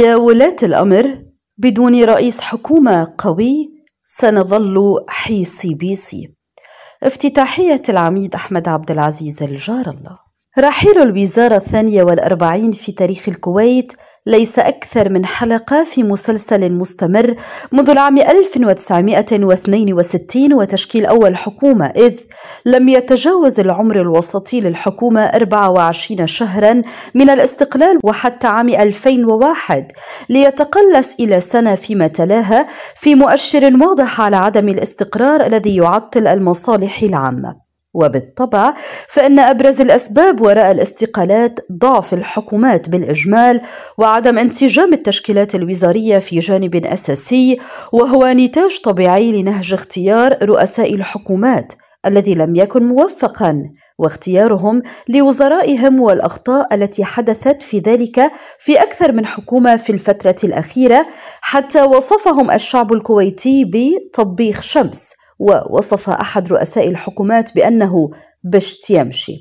يا ولاة الأمر بدون رئيس حكومة قوي سنظل حيسي بيسي افتتاحية العميد أحمد عبد العزيز الجار الله رحيل الوزارة الثانية والأربعين في تاريخ الكويت ليس أكثر من حلقة في مسلسل مستمر منذ العام 1962 وتشكيل أول حكومة إذ لم يتجاوز العمر الوسطي للحكومة 24 شهرا من الاستقلال وحتى عام 2001 ليتقلص إلى سنة فيما تلاها في مؤشر واضح على عدم الاستقرار الذي يعطل المصالح العامة وبالطبع فإن أبرز الأسباب وراء الاستقالات ضعف الحكومات بالإجمال وعدم انسجام التشكيلات الوزارية في جانب أساسي وهو نتاج طبيعي لنهج اختيار رؤساء الحكومات الذي لم يكن موفقا واختيارهم لوزرائهم والاخطاء التي حدثت في ذلك في اكثر من حكومه في الفتره الاخيره حتى وصفهم الشعب الكويتي بطبيخ شمس ووصف أحد رؤساء الحكومات بأنه بشت يمشي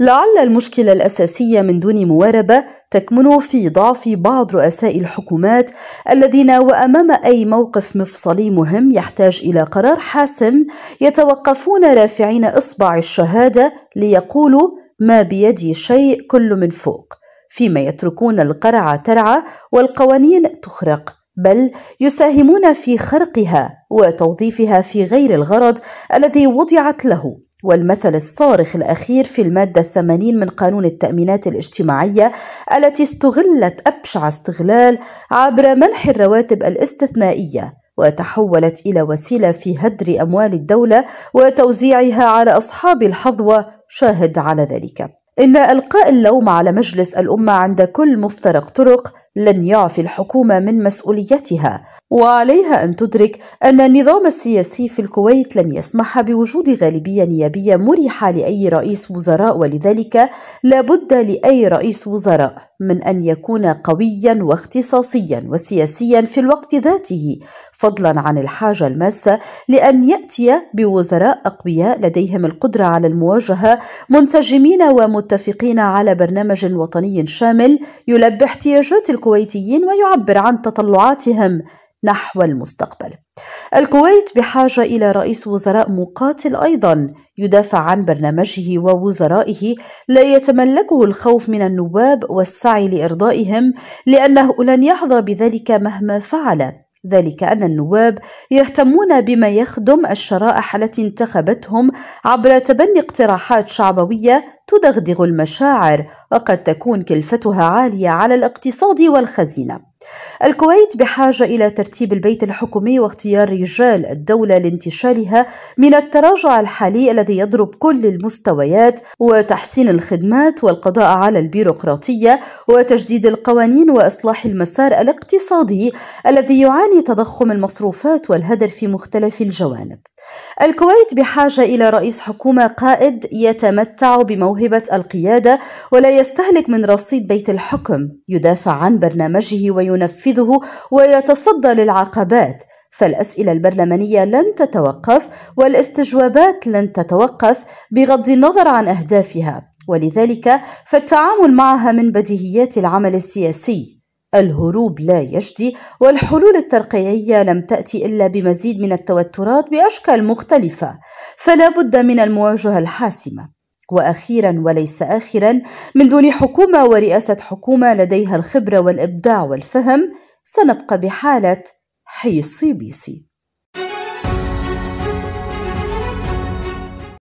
لعل المشكلة الأساسية من دون مواربة تكمن في ضعف بعض رؤساء الحكومات الذين وأمام أي موقف مفصلي مهم يحتاج إلى قرار حاسم يتوقفون رافعين إصبع الشهادة ليقولوا ما بيدي شيء كل من فوق فيما يتركون القرع ترعى والقوانين تخرق بل يساهمون في خرقها وتوظيفها في غير الغرض الذي وضعت له والمثل الصارخ الأخير في المادة الثمانين من قانون التأمينات الاجتماعية التي استغلت أبشع استغلال عبر منح الرواتب الاستثنائية وتحولت إلى وسيلة في هدر أموال الدولة وتوزيعها على أصحاب الحظوة شاهد على ذلك إن إلقاء اللوم على مجلس الأمة عند كل مفترق طرق لن يعفي الحكومة من مسؤوليتها وعليها أن تدرك أن النظام السياسي في الكويت لن يسمح بوجود غالبية نيابية مريحة لأي رئيس وزراء ولذلك لابد لأي رئيس وزراء من أن يكون قويا واختصاصيا وسياسيا في الوقت ذاته فضلا عن الحاجة الماسة لأن يأتي بوزراء أقوياء لديهم القدرة على المواجهة منسجمين ومتفقين على برنامج وطني شامل يلبي احتياجات الكويت الكويتيين ويعبر عن تطلعاتهم نحو المستقبل. الكويت بحاجة إلى رئيس وزراء مقاتل أيضا يدافع عن برنامجه ووزرائه لا يتملكه الخوف من النواب والسعي لإرضائهم لأنه لن يحظى بذلك مهما فعل ذلك أن النواب يهتمون بما يخدم الشرائح التي انتخبتهم عبر تبني اقتراحات شعبوية تدغدغ المشاعر وقد تكون كلفتها عالية على الاقتصاد والخزينة. الكويت بحاجة إلى ترتيب البيت الحكومي واختيار رجال الدولة لانتشالها من التراجع الحالي الذي يضرب كل المستويات وتحسين الخدمات والقضاء على البيروقراطية وتجديد القوانين وإصلاح المسار الاقتصادي الذي يعاني تضخم المصروفات والهدر في مختلف الجوانب. الكويت بحاجة إلى رئيس حكومة قائد يتمتع بموضوع موهبة القيادة ولا يستهلك من رصيد بيت الحكم يدافع عن برنامجه وينفذه ويتصدى للعقبات فالأسئلة البرلمانية لن تتوقف والاستجوابات لن تتوقف بغض النظر عن أهدافها ولذلك فالتعامل معها من بديهيات العمل السياسي الهروب لا يجدي والحلول الترقيعية لم تأتي إلا بمزيد من التوترات بأشكال مختلفة فلا بد من المواجهة الحاسمة واخيرا وليس اخرا من دون حكومه ورئاسه حكومه لديها الخبره والابداع والفهم سنبقى بحاله حيصي بيسي